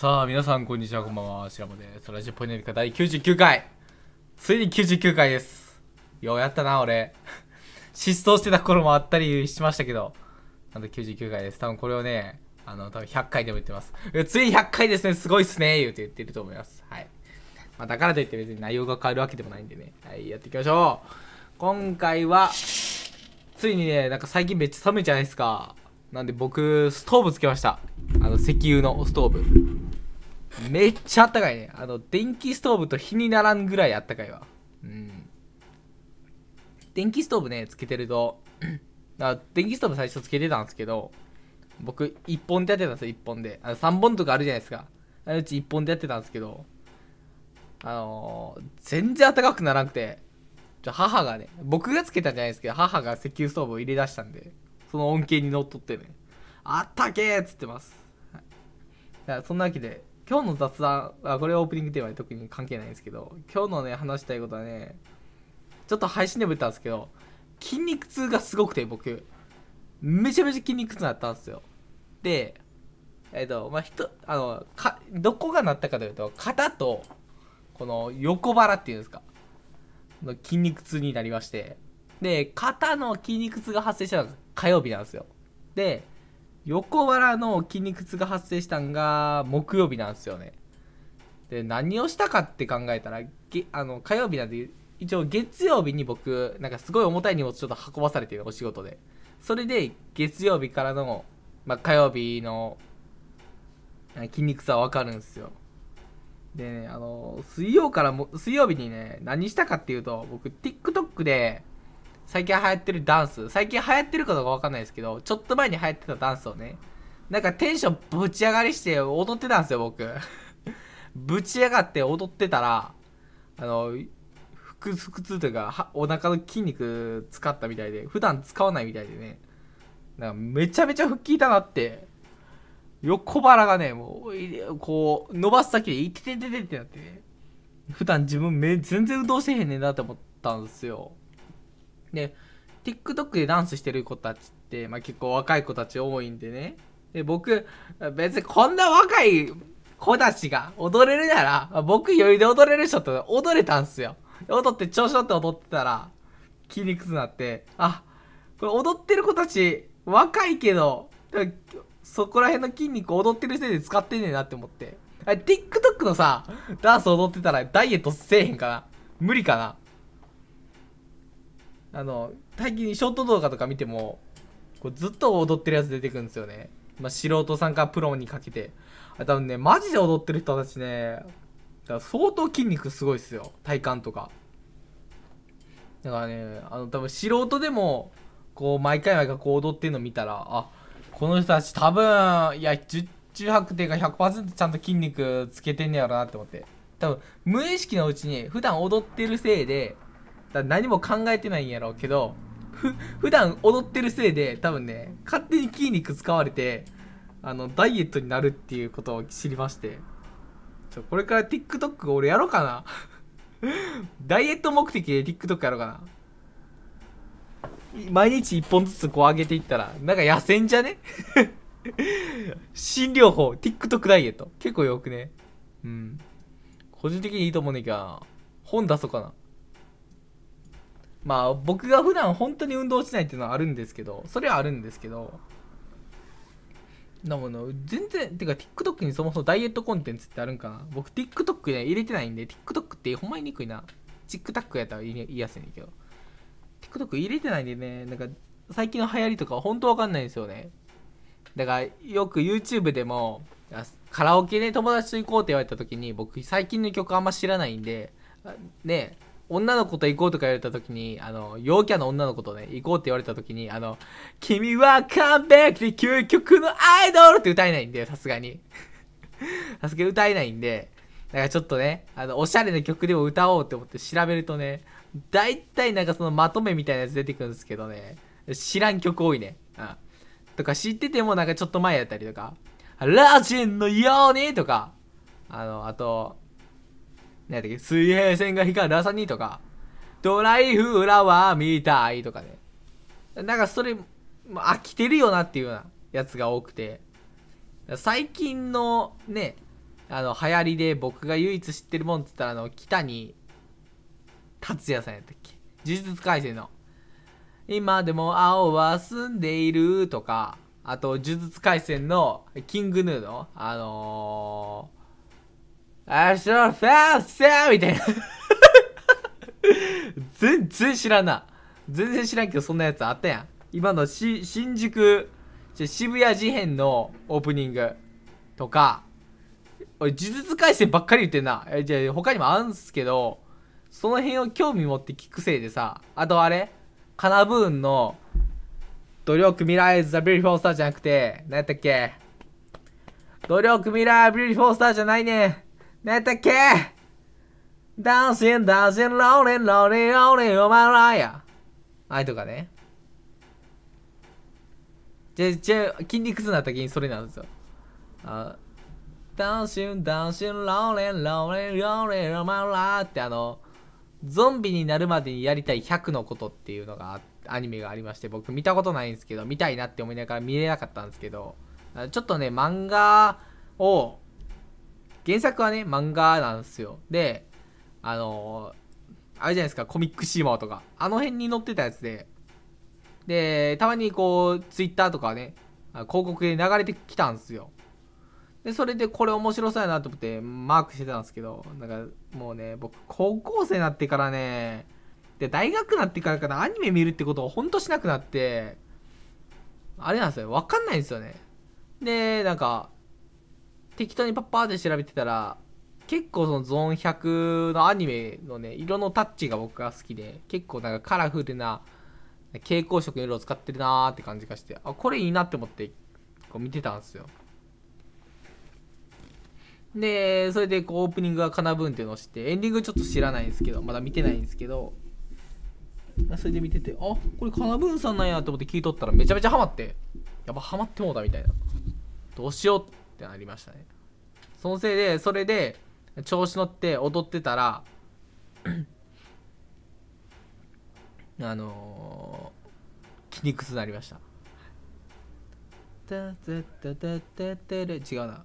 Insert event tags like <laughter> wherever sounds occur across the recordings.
さあ皆さんこんにちはこんばんはしらもですラジオポニョリカ第99回ついに99回ですようやったな俺失踪してた頃もあったりしましたけどなんと99回です多分これをねあの多分100回でも言ってますついに100回ですねすごいっすね言うて言ってると思いますはい、まあ、だからといって別に内容が変わるわけでもないんでねはいやっていきましょう今回はついにねなんか最近めっちゃ寒いじゃないですかなんで僕ストーブつけましたあの石油のストーブめっちゃあったかいね。あの、電気ストーブと火にならんぐらいあったかいわ。うん。電気ストーブね、つけてると、あ電気ストーブ最初つけてたんですけど、僕、1本でやってたんですよ、1本で。あの3本とかあるじゃないですか。あのうち1本でやってたんですけど、あのー、全然暖かくならなくて、母がね、僕がつけたんじゃないですけど、母が石油ストーブを入れ出したんで、その恩恵にのっとってね、あったけーっつってます。はい、だからそんなわけで、今日の雑談あこれはオープニングテーマで特に関係ないんですけど今日のね話したいことはねちょっと配信でも言ったんですけど筋肉痛がすごくて僕めちゃめちゃ筋肉痛になったんですよでえっ、ー、とまあ人あのかどこがなったかというと肩とこの横腹っていうんですかの筋肉痛になりましてで肩の筋肉痛が発生したのが火曜日なんですよで横腹の筋肉痛が発生したんが木曜日なんですよねで何をしたかって考えたらげあの火曜日なんで一応月曜日に僕なんかすごい重たい荷物ちょっと運ばされてるお仕事でそれで月曜日からの、まあ、火曜日の筋肉痛は分かるんですよでねあの水曜からも水曜日にね何したかっていうと僕 TikTok で最近流行ってるダンス、最近流行ってるかどうかわかんないですけど、ちょっと前に流行ってたダンスをね、なんかテンションぶち上がりして踊ってたんですよ、僕。<laughs> ぶち上がって踊ってたら、あの、腹痛というか、お腹の筋肉使ったみたいで、普段使わないみたいでね、なんかめちゃめちゃ腹筋たなって、横腹がね、もう、こう、伸ばすだけで、いててててってなってね、普段自分め全然運動せえへんねんなって思ったんですよ。で TikTok でダンスしてる子たちって、まあ、結構若い子たち多いんでねで僕別にこんな若い子たちが踊れるなら僕余裕で踊れる人って踊れたんすよ踊って調子乗って踊ってたら筋肉痛になってあこれ踊ってる子たち若いけどそこら辺の筋肉踊ってるせいで使ってんねんなって思ってあ TikTok のさダンス踊ってたらダイエットせえへんかな無理かなあの最近ショート動画とか見てもこうずっと踊ってるやつ出てくるんですよね、まあ、素人さんかプロにかけてあ多分ねマジで踊ってる人たちねだ相当筋肉すごいっすよ体幹とかだからねあの多分素人でもこう毎回毎回こう踊ってるの見たらあこの人たち多分いや中白点が100%ちゃんと筋肉つけてんねやろなって思って多分無意識のうちに普段踊ってるせいでだ何も考えてないんやろうけど、ふ、普段踊ってるせいで、多分ね、勝手に筋肉使われて、あの、ダイエットになるっていうことを知りまして。ちょ、これから TikTok 俺やろうかな。<laughs> ダイエット目的で TikTok やろうかな。毎日一本ずつこう上げていったら、なんか痩せんじゃね新 <laughs> 療法、TikTok ダイエット。結構よくね。うん。個人的にいいと思うねんけどな。本出そうかな。まあ僕が普段本当に運動しないっていうのはあるんですけどそれはあるんですけどなもの全然てか TikTok にそもそもダイエットコンテンツってあるんかな僕 TikTok ね入れてないんで TikTok ってほんまにくいな TikTok やったら言いやすいんだけど TikTok 入れてないんでねなんか最近の流行りとか本当わかんないんですよねだからよく YouTube でもカラオケで友達と行こうって言われた時に僕最近の曲あんま知らないんでねえ女の子と行こうとか言われた時に、あの、陽キャの女の子とね、行こうって言われた時に、あの、君は完璧で究極のアイドルって歌えないんで、さすがに。<laughs> さすがに歌えないんで、だからちょっとね、あの、おしゃれな曲でも歌おうって思って調べるとね、だいたいなんかそのまとめみたいなやつ出てくるんですけどね、知らん曲多いね。うん。とか知っててもなんかちょっと前やったりとか、ラジンのようにとか、あの、あと、なだっけ、水平線が光る朝にとか、ドライフラワーみたいとかね。なんかそれ、まあ、飽きてるよなっていうようなやつが多くて。最近のね、あの、流行りで僕が唯一知ってるもんって言ったら、あの、北に達也さんやったっけ呪術改正の。今でも青は澄んでいるとか、あと、呪術廻戦のキングヌーの、あのーあしょ、ファーセーみたいな <laughs> 全然知らんな。全然知らんけど、そんなやつあったやん。今のし、新宿、渋谷事変のオープニングとか、俺、呪術改正ばっかり言ってんな。え、じゃあ、他にもあるんすけど、その辺を興味持って聞くせいでさ、あとあれカナブーンの、努力ミライザ・ビューティフォー・スターじゃなくて、何やったっけ努力ミラー・ビューティフォー・スターじゃないねん。なんだっけダンシンダンシン a n c ン n g r ン l l i ン g r o l l i ラ g r いとかね。じゃ、じゃ、筋肉痛になった時にそれなんですよ。あダンシュン、ダンシュン、ローレン、ローレン、ローレン、ロマンラーってあの、ゾンビになるまでにやりたい100のことっていうのがアニメがありまして、僕見たことないんですけど、見たいなって思いながら見れなかったんですけど、ちょっとね、漫画を原作はね、漫画なんですよ。で、あのー、あれじゃないですか、コミックシーマーとか、あの辺に載ってたやつで、で、たまにこう、ツイッターとかね、広告で流れてきたんですよ。で、それでこれ面白そうやなと思ってマークしてたんですけど、なんかもうね、僕、高校生になってからね、で、大学になってからかな、アニメ見るってことをほんとしなくなって、あれなんですよ、わかんないんですよね。で、なんか、適当にパッパーって調べてたら結構そのゾーン100のアニメのね色のタッチが僕は好きで結構なんかカラフルな蛍光色の色を使ってるなーって感じがしてあこれいいなって思ってこう見てたんですよでそれでこうオープニングがかなぶんっていうのを知ってエンディングちょっと知らないんですけどまだ見てないんですけどそれで見ててあこれかなぶんさんなんやと思って聞いとったらめちゃめちゃハマってやっぱハマってもうたみたいなどうしようってってありましたねそのせいでそれで調子乗って踊ってたら <clears throat> あのー、筋肉痛なりました違うな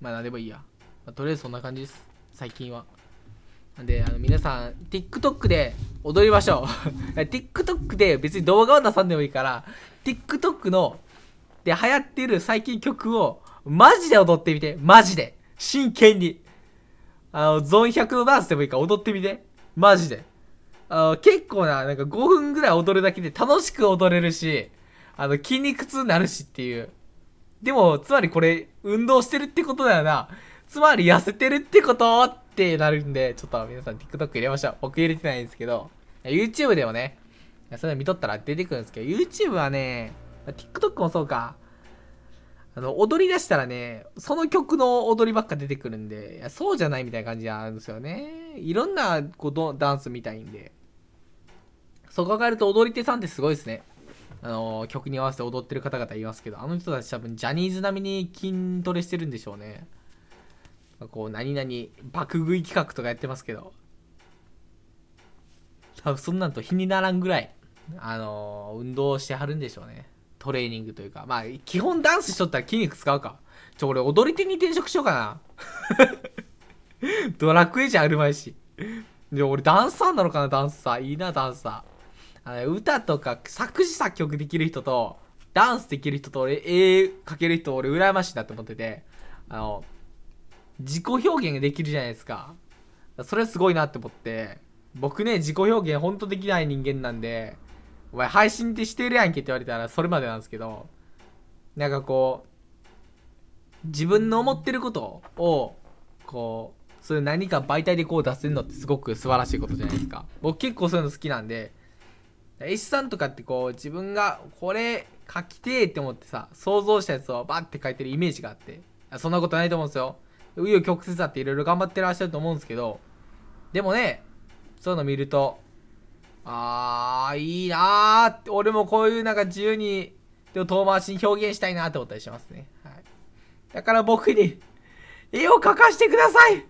まあ何でもいいや、まあ、とりあえずそんな感じです最近はであの皆さん TikTok で踊りましょう <laughs> TikTok で別に動画は出さんでもいいから TikTok ので流行ってる最近曲をマジで踊ってみて。マジで。真剣に。あの、ゾン100のダンスでもいいから踊ってみて。マジで。あの、結構な、なんか5分ぐらい踊るだけで楽しく踊れるし、あの、筋肉痛になるしっていう。でも、つまりこれ、運動してるってことだよな。つまり痩せてるってことってなるんで、ちょっと皆さん TikTok 入れましょう。僕入れてないんですけど、YouTube でもね、それ見とったら出てくるんですけど、YouTube はね、TikTok もそうか。あの、踊り出したらね、その曲の踊りばっか出てくるんで、いやそうじゃないみたいな感じなんですよね。いろんなこうダンス見たいんで。そう考えると踊り手さんってすごいですね。あの、曲に合わせて踊ってる方々いますけど、あの人たち多分ジャニーズ並みに筋トレしてるんでしょうね。こう、何々、爆食い企画とかやってますけど。多分そんなんと日にならんぐらい、あの、運動してはるんでしょうね。トレーニングというか、まあ、基本ダンスしとったら筋肉使うか。ちょ、俺、踊り手に転職しようかな。<laughs> ドラクエじゃあるまいし。で、俺、ダンサーなのかな、ダンサー。いいな、ダンサー。あの歌とか、作詞作曲できる人と、ダンスできる人と、俺、絵描ける人、俺、羨ましいなって思ってて、あの、自己表現ができるじゃないですか。それすごいなって思って、僕ね、自己表現ほんとできない人間なんで、お前配信ってしてるやんけって言われたらそれまでなんですけど、なんかこう、自分の思ってることを、こう、そういう何か媒体でこう出せるのってすごく素晴らしいことじゃないですか。僕結構そういうの好きなんで、S さんとかってこう自分がこれ書きてえって思ってさ、想像したやつをバッて書いてるイメージがあって、そんなことないと思うんですよ。紆余曲折あっていろいろ頑張ってらっしゃると思うんですけど、でもね、そういうの見ると、ああいいなー。俺もこういうなんか自由に、でも遠回しに表現したいなって思ったりしますね。はい。だから僕に、絵を描かしてください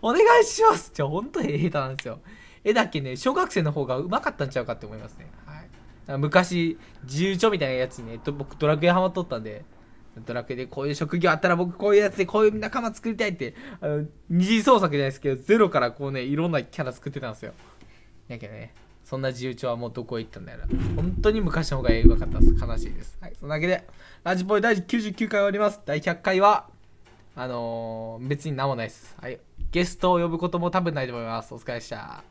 お願いしますじゃあ本当に下手なんですよ。絵だけね、小学生の方がうまかったんちゃうかって思いますね。はい。昔、自由帳みたいなやつにね、僕ドラクエハマっとったんで、ドラクエでこういう職業あったら僕こういうやつでこういう仲間作りたいって、あの、二次創作じゃないですけど、ゼロからこうね、いろんなキャラ作ってたんですよ。だけどね、そんな自由帳はもうどこへ行ったんだよな。本当に昔の方がえがかったです。悲しいです。はい。そんなわけで、ラジボイ第99回終わります。第100回は、あのー、別に何もないです。はい。ゲストを呼ぶことも多分ないと思います。お疲れでした。